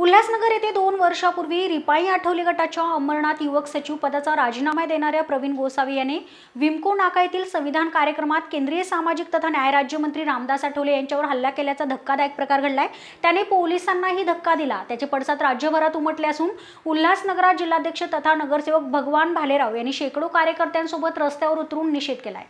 उल्हासनगर येथे दोन वर्षापूर्वी रिपाई आठवले गटाच्या अमरनाथ युवक सचिव पदाचा राजीनामा देणाऱ्या प्रवीण गोसावी यांनी विमको नाका येथील संविधान कार्यक्रमात केंद्रीय सामाजिक तथा न्याय राज्यमंत्री रामदास आठवले यांच्यावर हल्ला केल्याचा धक्कादायक प्रकार घडलाय त्याने पोलिसांनाही धक्का दिला त्याचे पडसाद राज्यभरात उमटले असून उल्हासनगरात जिल्हाध्यक्ष तथा नगरसेवक भगवान भालेराव यांनी शेकडो कार्यकर्त्यांसोबत रस्त्यावर उतरून निषेध केलाय